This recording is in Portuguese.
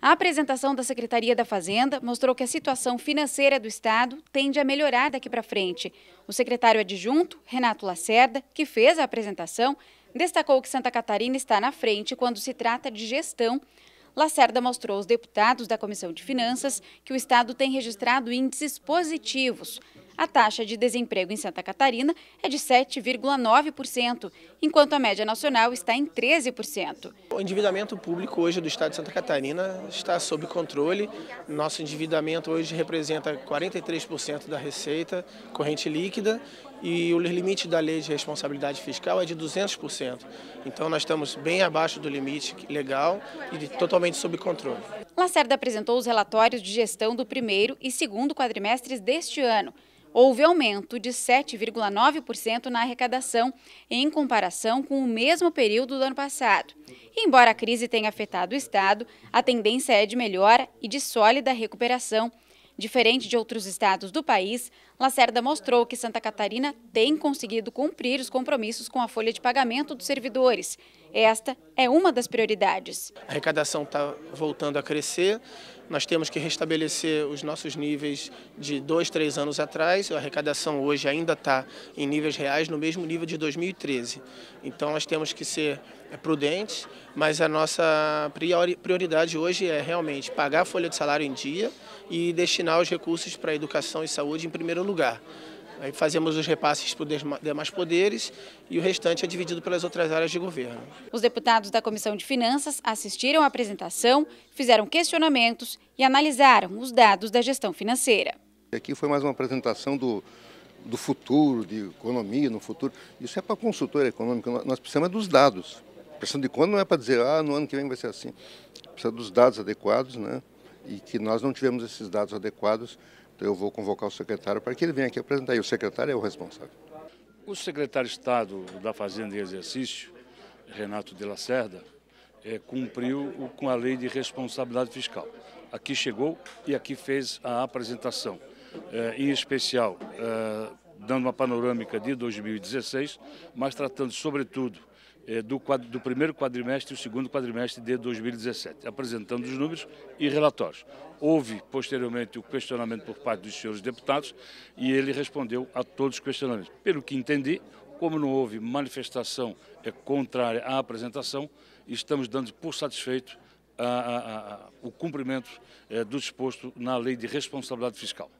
A apresentação da Secretaria da Fazenda mostrou que a situação financeira do Estado tende a melhorar daqui para frente. O secretário adjunto, Renato Lacerda, que fez a apresentação, destacou que Santa Catarina está na frente quando se trata de gestão. Lacerda mostrou aos deputados da Comissão de Finanças que o Estado tem registrado índices positivos. A taxa de desemprego em Santa Catarina é de 7,9%, enquanto a média nacional está em 13%. O endividamento público hoje do Estado de Santa Catarina está sob controle. Nosso endividamento hoje representa 43% da receita corrente líquida e o limite da lei de responsabilidade fiscal é de 200%. Então nós estamos bem abaixo do limite legal e totalmente sob controle. Lacerda apresentou os relatórios de gestão do primeiro e segundo quadrimestres deste ano. Houve aumento de 7,9% na arrecadação em comparação com o mesmo período do ano passado. embora a crise tenha afetado o Estado, a tendência é de melhora e de sólida recuperação Diferente de outros estados do país, Lacerda mostrou que Santa Catarina tem conseguido cumprir os compromissos com a folha de pagamento dos servidores esta é uma das prioridades. A arrecadação está voltando a crescer. Nós temos que restabelecer os nossos níveis de dois, três anos atrás. A arrecadação hoje ainda está em níveis reais, no mesmo nível de 2013. Então nós temos que ser é, prudentes, mas a nossa prioridade hoje é realmente pagar a folha de salário em dia e destinar os recursos para a educação e saúde em primeiro lugar. Aí fazemos os repasses para os demais poderes e o restante é dividido pelas outras áreas de governo. Os deputados da Comissão de Finanças assistiram à apresentação, fizeram questionamentos e analisaram os dados da gestão financeira. Aqui foi mais uma apresentação do, do futuro, de economia no futuro. Isso é para consultor econômico, nós precisamos é dos dados. Pressão de quando não é para dizer, ah, no ano que vem vai ser assim. Precisa dos dados adequados, né? e que nós não tivemos esses dados adequados. Então eu vou convocar o secretário para que ele venha aqui apresentar. E o secretário é o responsável. O secretário de Estado da Fazenda e Exercício, Renato de Lacerda, é, cumpriu o, com a lei de responsabilidade fiscal. Aqui chegou e aqui fez a apresentação, é, em especial é, dando uma panorâmica de 2016, mas tratando sobretudo é, do, do, primeiro quadrimestre e o segundo quadrimestre de 2017, apresentando os números e relatórios. Houve, posteriormente, o questionamento por parte dos senhores deputados e ele respondeu a todos os questionamentos. Pelo que entendi, como não houve manifestação é contrária à apresentação, estamos dando por satisfeito a, a, a, o cumprimento é, do disposto na Lei de Responsabilidade Fiscal.